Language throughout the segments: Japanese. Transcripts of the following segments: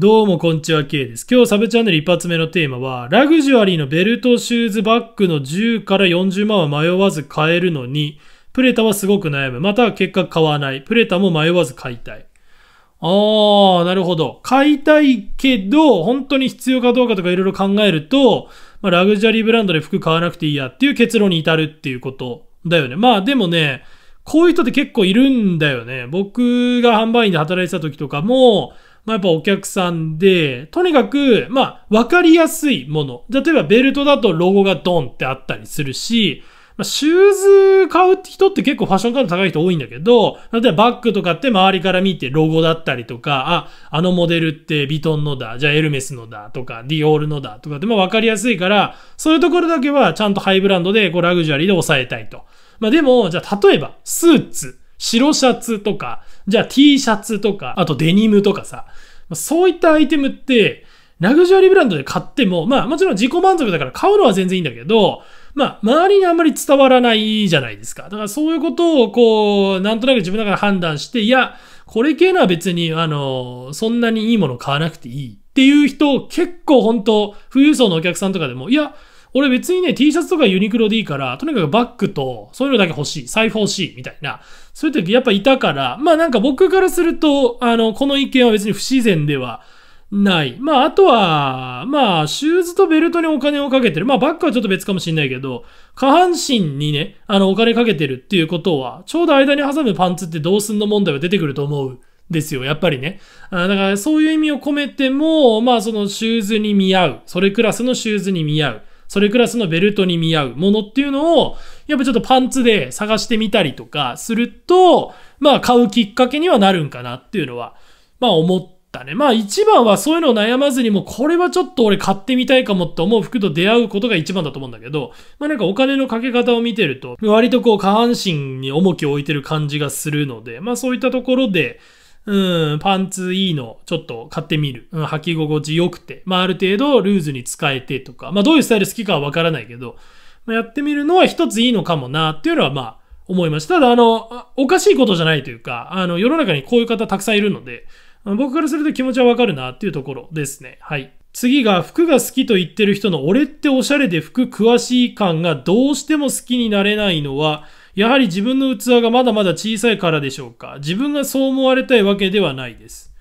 どうもこんにちは、K です。今日サブチャンネル一発目のテーマは、ラグジュアリーのベルト、シューズ、バッグの10から40万は迷わず買えるのに、プレタはすごく悩む。または結果買わない。プレタも迷わず買いたい。あー、なるほど。買いたいけど、本当に必要かどうかとかいろいろ考えると、まあ、ラグジュアリーブランドで服買わなくていいやっていう結論に至るっていうことだよね。まあでもね、こういう人って結構いるんだよね。僕が販売員で働いてた時とかも、まあ、やっぱお客さんで、とにかく、まあ、わかりやすいもの。例えばベルトだとロゴがドンってあったりするし、まあ、シューズ買う人って結構ファッション感度高い人多いんだけど、例えばバッグとかって周りから見てロゴだったりとか、あ、あのモデルってヴィトンのだ、じゃあエルメスのだとか、ディオールのだとかって、まあ、わかりやすいから、そういうところだけはちゃんとハイブランドでこうラグジュアリーで抑えたいと。まあ、でも、じゃあ例えば、スーツ、白シャツとか、じゃあ T シャツとか、あとデニムとかさ、そういったアイテムって、ラグジュアリーブランドで買っても、まあもちろん自己満足だから買うのは全然いいんだけど、まあ周りにあんまり伝わらないじゃないですか。だからそういうことをこう、なんとなく自分だから判断して、いや、これ系のは別に、あの、そんなにいいもの買わなくていいっていう人、結構本当富裕層のお客さんとかでも、いや、俺別にね、T シャツとかユニクロでいいから、とにかくバッグと、そういうのだけ欲しい、財布欲しい、みたいな。そういう時やっぱいたから、まあなんか僕からすると、あの、この意見は別に不自然ではない。まああとは、まあシューズとベルトにお金をかけてる。まあバッグはちょっと別かもしんないけど、下半身にね、あのお金かけてるっていうことは、ちょうど間に挟むパンツってどうすんの問題は出てくると思う。ですよ、やっぱりね。あだからそういう意味を込めても、まあそのシューズに見合う、それクラスのシューズに見合う、それクラスのベルトに見合うものっていうのを、やっぱちょっとパンツで探してみたりとかすると、まあ買うきっかけにはなるんかなっていうのは、まあ思ったね。まあ一番はそういうのを悩まずにも、これはちょっと俺買ってみたいかもって思う服と出会うことが一番だと思うんだけど、まあなんかお金のかけ方を見てると、割とこう下半身に重きを置いてる感じがするので、まあそういったところで、うん、パンツいいの、ちょっと買ってみる。うん、履き心地良くて。まあ、ある程度ルーズに使えてとか。まあ、どういうスタイル好きかはわからないけど、まあ、やってみるのは一ついいのかもな、っていうのはまあ、思いましただ、あの、おかしいことじゃないというか、あの、世の中にこういう方たくさんいるので、僕からすると気持ちはわかるなっていうところですね。はい。次が、服が好きと言ってる人の俺っておしゃれで服詳しい感がどうしても好きになれないのは、やはり自分の器がまだまだ小さいからでしょうか。自分がそう思われたいわけではないです。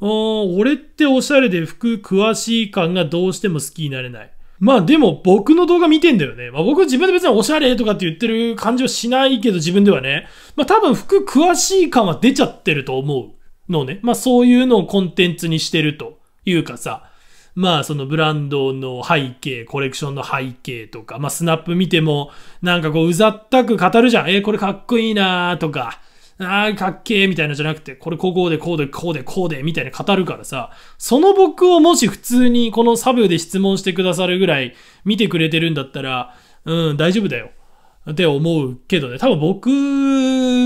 俺っておしゃれで服詳しい感がどうしても好きになれない。まあでも僕の動画見てんだよね。まあ僕自分で別におしゃれとかって言ってる感じはしないけど自分ではね。まあ多分服詳しい感は出ちゃってると思うのね。まあそういうのをコンテンツにしてるというかさ。まあそのブランドの背景、コレクションの背景とか、まあスナップ見てもなんかこううざったく語るじゃん。えー、これかっこいいなーとか。ああ、かっけえみたいなじゃなくて、これここでこうでこうでこうでみたいな語るからさ、その僕をもし普通にこのサブで質問してくださるぐらい見てくれてるんだったら、うん、大丈夫だよ。って思うけどね、多分僕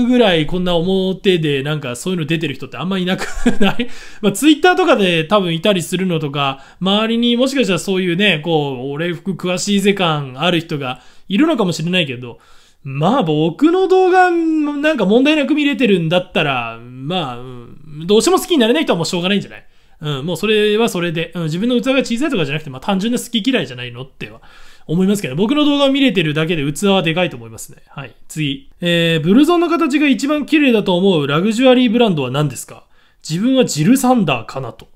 ぐらいこんな表でなんかそういうの出てる人ってあんまいなくない まあツイッターとかで多分いたりするのとか、周りにもしかしたらそういうね、こう、俺服詳しい世感ある人がいるのかもしれないけど、まあ僕の動画なんか問題なく見れてるんだったら、まあ、うん、どうしても好きになれない人はもうしょうがないんじゃないうん、もうそれはそれで、うん、自分の器が小さいとかじゃなくて、まあ単純な好き嫌いじゃないのっては思いますけど、僕の動画を見れてるだけで器はでかいと思いますね。はい、次。えー、ブルゾンの形が一番綺麗だと思うラグジュアリーブランドは何ですか自分はジルサンダーかなと。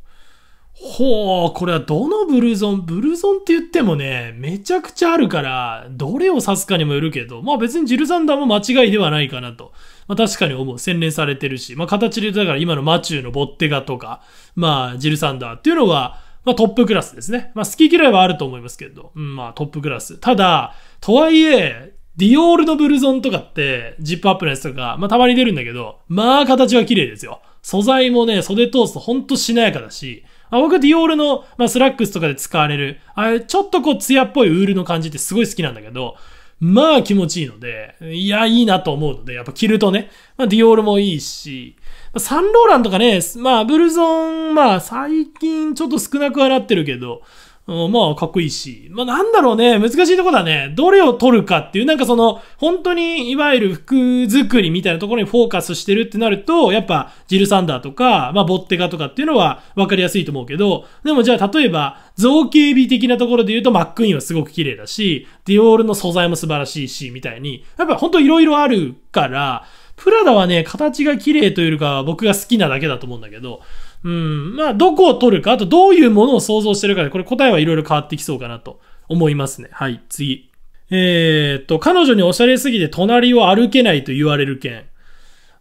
ほう、これはどのブルーゾンブルーゾンって言ってもね、めちゃくちゃあるから、どれを指すかにもよるけど、まあ別にジルサンダーも間違いではないかなと。まあ確かに思う。洗練されてるし、まあ形でだから今のマチューのボッテガとか、まあジルサンダーっていうのは、まあトップクラスですね。まあ好き嫌いはあると思いますけど、うん、まあトップクラス。ただ、とはいえ、ディオールのブルゾンとかって、ジップアップのやつとか、まあたまに出るんだけど、まあ形は綺麗ですよ。素材もね、袖通すとほんとしなやかだし、あ、僕はディオールの、まあ、スラックスとかで使われる、あれちょっとこう艶っぽいウールの感じってすごい好きなんだけど、まあ気持ちいいので、いや、いいなと思うので、やっぱ着るとね、まあ、ディオールもいいし、サンローランとかね、まあブルゾン、まあ最近ちょっと少なくはなってるけど、うん、まあ、かっこいいし。まあ、なんだろうね。難しいとこだね。どれを取るかっていう、なんかその、本当に、いわゆる服作りみたいなところにフォーカスしてるってなると、やっぱ、ジルサンダーとか、まあ、ボッテガとかっていうのは分かりやすいと思うけど、でもじゃあ、例えば、造形美的なところで言うと、マックインはすごく綺麗だし、ディオールの素材も素晴らしいし、みたいに、やっぱ本当いろいろあるから、プラダはね、形が綺麗というよりかは僕が好きなだけだと思うんだけど、うん。まあ、どこを取るか、あとどういうものを想像してるかで、これ答えはいろいろ変わってきそうかなと思いますね。はい、次。えー、っと、彼女におしゃれすぎて隣を歩けないと言われる件。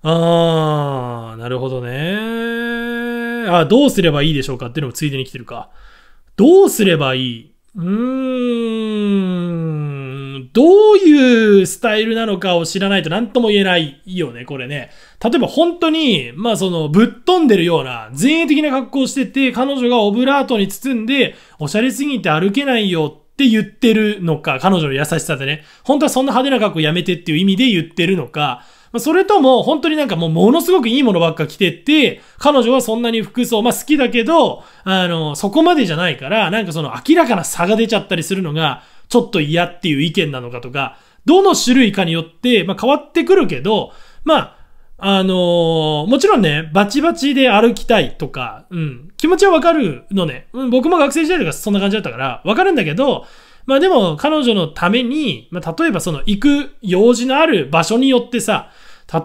あー、なるほどね。あ、どうすればいいでしょうかっていうのもついでに来てるか。どうすればいいうーん。どういうスタイルなのかを知らないと何とも言えないよね、これね。例えば本当に、まあその、ぶっ飛んでるような、前衛的な格好をしてて、彼女がオブラートに包んで、おしゃれすぎて歩けないよって言ってるのか、彼女の優しさでね。本当はそんな派手な格好やめてっていう意味で言ってるのか、それとも、本当になんかもうものすごくいいものばっか着てって、彼女はそんなに服装、まあ好きだけど、あの、そこまでじゃないから、なんかその明らかな差が出ちゃったりするのが、ちょっと嫌っていう意見なのかとか、どの種類かによって、まあ、変わってくるけど、まあ、あのー、もちろんね、バチバチで歩きたいとか、うん、気持ちはわかるのね。うん、僕も学生時代とかそんな感じだったから、わかるんだけど、まあでも彼女のために、まあ例えばその行く用事のある場所によってさ、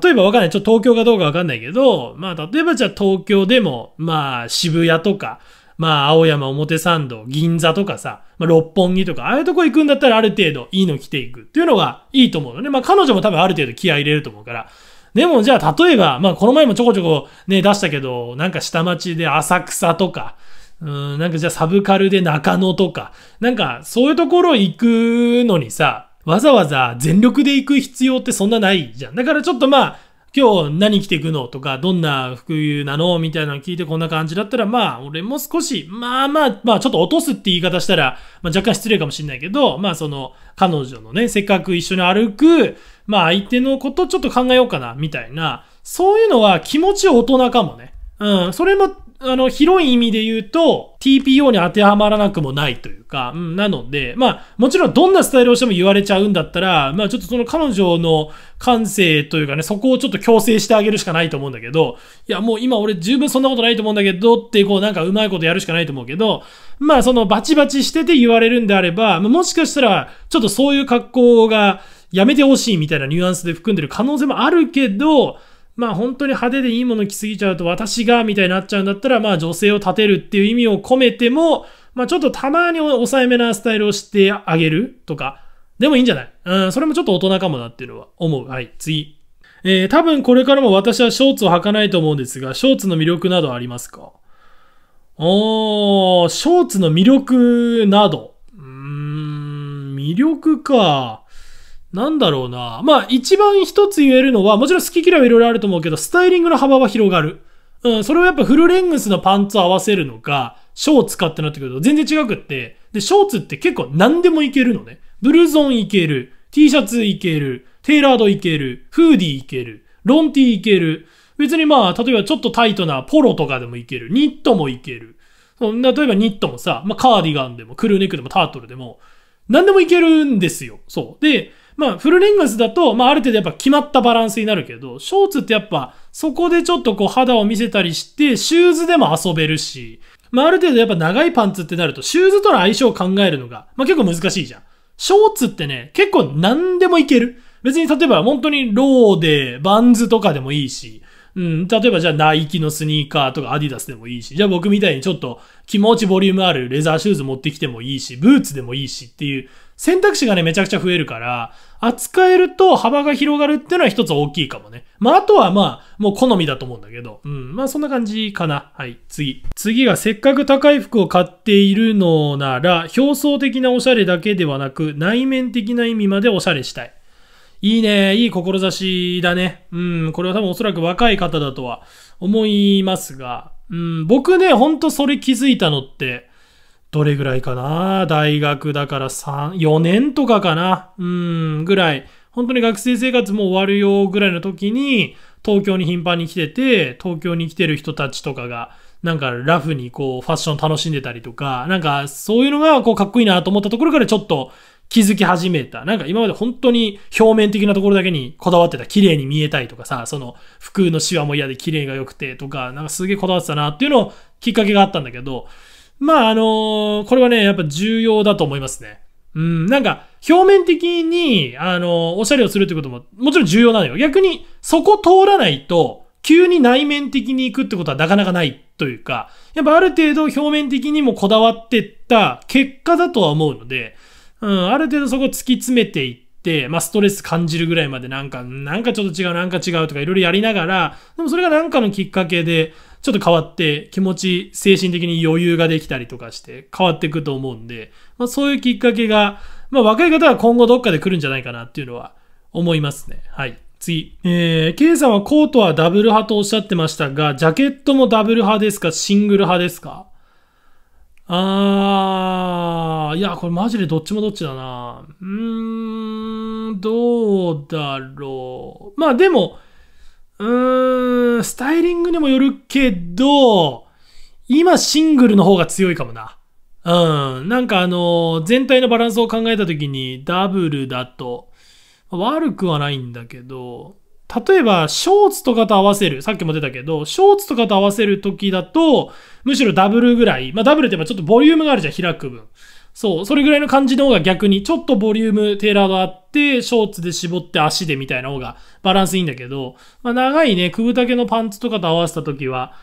例えばわかんない。ちょっと東京かどうかわかんないけど、まあ例えばじゃあ東京でも、まあ渋谷とか、まあ、青山表参道、銀座とかさ、まあ、六本木とか、ああいうとこ行くんだったらある程度いいの着ていくっていうのがいいと思うのね。まあ、彼女も多分ある程度気合入れると思うから。でもじゃあ、例えば、まあ、この前もちょこちょこね、出したけど、なんか下町で浅草とか、うん、なんかじゃあサブカルで中野とか、なんかそういうところ行くのにさ、わざわざ全力で行く必要ってそんなないじゃん。だからちょっとまあ、今日何着てくのとか、どんな服なのみたいなの聞いてこんな感じだったら、まあ、俺も少し、まあまあ、まあ、ちょっと落とすって言い方したら、まあ、若干失礼かもしれないけど、まあ、その、彼女のね、せっかく一緒に歩く、まあ、相手のことちょっと考えようかな、みたいな、そういうのは気持ち大人かもね。うん、それもあの、広い意味で言うと、TPO に当てはまらなくもないというか、うん、なので、まあ、もちろんどんなスタイルをしても言われちゃうんだったら、まあ、ちょっとその彼女の感性というかね、そこをちょっと強制してあげるしかないと思うんだけど、いや、もう今俺十分そんなことないと思うんだけど、ってこうなんかうまいことやるしかないと思うけど、まあ、そのバチバチしてて言われるんであれば、もしかしたら、ちょっとそういう格好がやめてほしいみたいなニュアンスで含んでる可能性もあるけど、まあ本当に派手でいいもの着すぎちゃうと私がみたいになっちゃうんだったら、まあ女性を立てるっていう意味を込めても、まあちょっとたまに抑えめなスタイルをしてあげるとか、でもいいんじゃないうん、それもちょっと大人かもなっていうのは思う。はい、次。えー、多分これからも私はショーツを履かないと思うんですが、ショーツの魅力などありますかおー、ショーツの魅力など。うーん、魅力か。なんだろうな。まあ、一番一つ言えるのは、もちろん好き嫌いはいろいろあると思うけど、スタイリングの幅は広がる。うん、それをやっぱフルレングスのパンツ合わせるのか、ショーツかってなってくると全然違くって、で、ショーツって結構何でもいけるのね。ブルゾンいける、T シャツいける、テーラードいける、フーディーいける、ロンティーいける。別にまあ、例えばちょっとタイトなポロとかでもいける、ニットもいける。例えばニットもさ、まあカーディガンでも、クルーネックでもタートルでも、何でもいけるんですよ。そう。で、まあ、フルレングスだと、まあ、ある程度やっぱ決まったバランスになるけど、ショーツってやっぱ、そこでちょっとこう肌を見せたりして、シューズでも遊べるし、まあ、ある程度やっぱ長いパンツってなると、シューズとの相性を考えるのが、まあ、結構難しいじゃん。ショーツってね、結構何でもいける。別に例えば本当にローで、バンズとかでもいいし、うん、例えばじゃあナイキのスニーカーとかアディダスでもいいし、じゃあ僕みたいにちょっと気持ちボリュームあるレザーシューズ持ってきてもいいし、ブーツでもいいしっていう、選択肢がね、めちゃくちゃ増えるから、扱えると幅が広がるっていうのは一つ大きいかもね。まあ、あとはまあ、もう好みだと思うんだけど。うん。まあ、そんな感じかな。はい、次。次が、せっかく高い服を買っているのなら、表層的なおしゃれだけではなく、内面的な意味までおしゃれしたい。いいね。いい志だね。うん。これは多分おそらく若い方だとは思いますが、うん。僕ね、ほんとそれ気づいたのって、どれぐらいかな大学だから3、4年とかかなうん、ぐらい。本当に学生生活も終わるよぐらいの時に、東京に頻繁に来てて、東京に来てる人たちとかが、なんかラフにこうファッション楽しんでたりとか、なんかそういうのがこうかっこいいなと思ったところからちょっと気づき始めた。なんか今まで本当に表面的なところだけにこだわってた。綺麗に見えたいとかさ、その服のシワも嫌で綺麗が良くてとか、なんかすげえこだわってたなっていうのをきっかけがあったんだけど、まあ、あのー、これはね、やっぱ重要だと思いますね。うん、なんか、表面的に、あの、おしゃれをするってことも、もちろん重要なのよ。逆に、そこ通らないと、急に内面的に行くってことはなかなかないというか、やっぱある程度表面的にもこだわってった結果だとは思うので、うん、ある程度そこ突き詰めていって、まあ、ストレス感じるぐらいまでなんか、なんかちょっと違う、なんか違うとかいろいろやりながら、でもそれがなんかのきっかけで、ちょっと変わって気持ち精神的に余裕ができたりとかして変わっていくと思うんで、まあ、そういうきっかけが、まあ、若い方は今後どっかで来るんじゃないかなっていうのは思いますね。はい。次。えー、K さんはコートはダブル派とおっしゃってましたが、ジャケットもダブル派ですかシングル派ですかあー、いや、これマジでどっちもどっちだな。うーん、どうだろう。まあでも、うーん、スタイリングにもよるけど、今シングルの方が強いかもな。うん。なんかあの、全体のバランスを考えた時に、ダブルだと、悪くはないんだけど、例えば、ショーツとかと合わせる、さっきも出たけど、ショーツとかと合わせる時だと、むしろダブルぐらい、まあダブルって言えばちょっとボリュームがあるじゃん、開く分。そう、それぐらいの感じの方が逆に、ちょっとボリューム、テーラーがあって、ショーツで絞って足でみたいな方がバランスいいんだけど、まあ、長いね、たけのパンツとかと合わせた時は、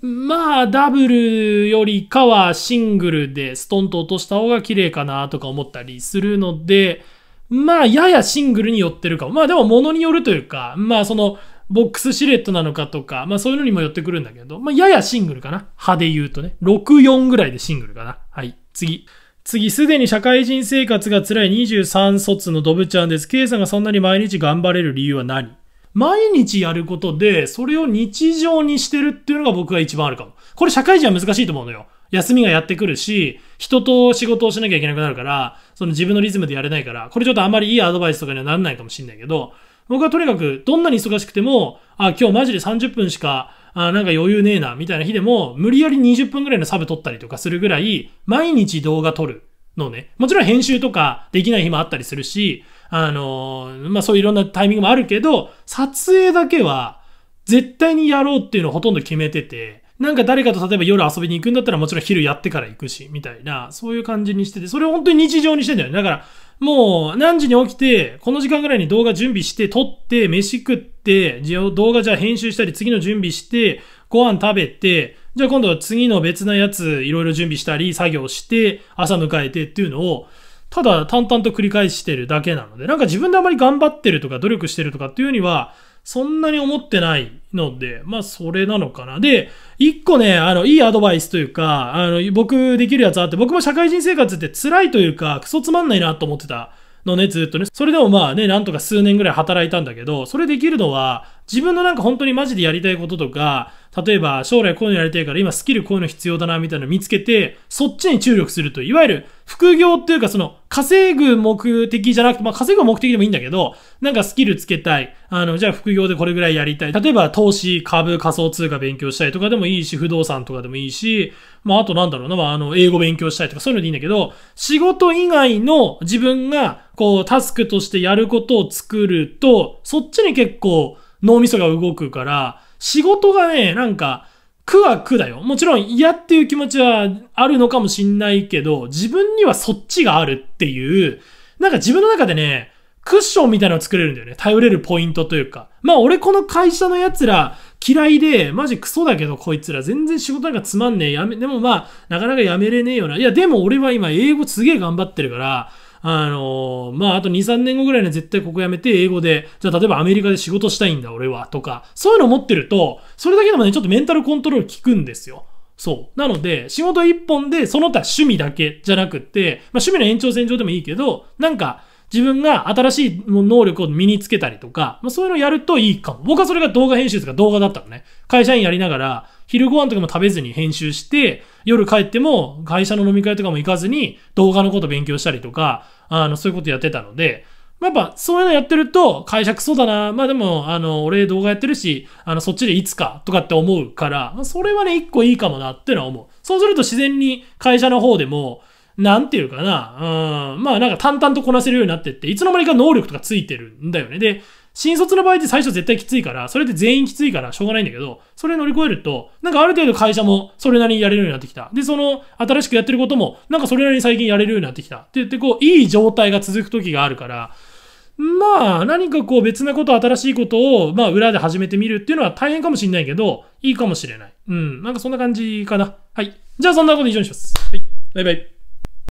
まあ、ダブルよりかはシングルでストンと落とした方が綺麗かなとか思ったりするので、まあ、ややシングルに寄ってるかも。まあ、でも物によるというか、まあ、その、ボックスシルエットなのかとか、まあそういうのにも寄ってくるんだけど、まあややシングルかな。派で言うとね。6、4ぐらいでシングルかな。はい、次。次、すでに社会人生活が辛い23卒のドブちゃんです。K さんがそんなに毎日頑張れる理由は何毎日やることで、それを日常にしてるっていうのが僕は一番あるかも。これ社会人は難しいと思うのよ。休みがやってくるし、人と仕事をしなきゃいけなくなるから、その自分のリズムでやれないから、これちょっとあんまりいいアドバイスとかにはならないかもしんないけど、僕はとにかくどんなに忙しくても、あ、今日マジで30分しかあなんか余裕ねえな、みたいな日でも、無理やり20分ぐらいのサブ撮ったりとかするぐらい、毎日動画撮るのね。もちろん編集とかできない日もあったりするし、あのー、まあ、そういういろんなタイミングもあるけど、撮影だけは、絶対にやろうっていうのをほとんど決めてて、なんか誰かと例えば夜遊びに行くんだったらもちろん昼やってから行くし、みたいな、そういう感じにしてて、それを本当に日常にしてんだよね。だから、もう何時に起きて、この時間ぐらいに動画準備して、撮って、飯食って、動画じゃあ編集したり、次の準備して、ご飯食べて、じゃあ今度は次の別なやついろいろ準備したり、作業して、朝迎えてっていうのを、ただ淡々と繰り返してるだけなので、なんか自分であまり頑張ってるとか努力してるとかっていうには、そんなに思ってないので、まあ、それなのかな。で、一個ね、あの、いいアドバイスというか、あの、僕できるやつあって、僕も社会人生活って辛いというか、クソつまんないなと思ってたのね、ずっとね。それでもまあね、なんとか数年ぐらい働いたんだけど、それできるのは、自分のなんか本当にマジでやりたいこととか、例えば将来こういうのやりたいから今スキルこういうの必要だなみたいなの見つけて、そっちに注力するといわゆる副業っていうかその稼ぐ目的じゃなくて、まあ稼ぐ目的でもいいんだけど、なんかスキルつけたい。あの、じゃあ副業でこれぐらいやりたい。例えば投資、株、仮想通貨勉強したいとかでもいいし、不動産とかでもいいし、まああとなんだろうな、まああの、英語勉強したいとかそういうのでいいんだけど、仕事以外の自分がこうタスクとしてやることを作ると、そっちに結構、脳みそが動くから、仕事がね、なんか、苦は苦だよ。もちろん嫌っていう気持ちはあるのかもしんないけど、自分にはそっちがあるっていう、なんか自分の中でね、クッションみたいなの作れるんだよね。頼れるポイントというか。まあ俺この会社の奴ら嫌いで、マジクソだけどこいつら全然仕事なんかつまんねえ。やめ、でもまあ、なかなかやめれねえよな。いやでも俺は今英語すげえ頑張ってるから、あのー、まあ、あと2、3年後ぐらいには絶対ここ辞めて英語で、じゃあ例えばアメリカで仕事したいんだ俺はとか、そういうの持ってると、それだけでもね、ちょっとメンタルコントロール効くんですよ。そう。なので、仕事一本で、その他趣味だけじゃなくって、まあ、趣味の延長線上でもいいけど、なんか、自分が新しい能力を身につけたりとか、まあ、そういうのやるといいかも。僕はそれが動画編集とか動画だったのね。会社員やりながら、昼ご飯とかも食べずに編集して、夜帰っても会社の飲み会とかも行かずに動画のこと勉強したりとか、あの、そういうことやってたので、まやっぱそういうのやってると解釈そうだな。まあでも、あの、俺動画やってるし、あの、そっちでいつかとかって思うから、それはね、一個いいかもなってのは思う。そうすると自然に会社の方でも、なんていうかな、うん、まあなんか淡々とこなせるようになってって、いつの間にか能力とかついてるんだよね。で、新卒の場合って最初絶対きついから、それって全員きついからしょうがないんだけど、それ乗り越えると、なんかある程度会社もそれなりにやれるようになってきた。で、その新しくやってることも、なんかそれなりに最近やれるようになってきた。って言って、こう、いい状態が続く時があるから、まあ、何かこう別なこと、新しいことを、まあ裏で始めてみるっていうのは大変かもしんないけど、いいかもしれない。うん。なんかそんな感じかな。はい。じゃあそんなこと以上にします。はい。バイバイ。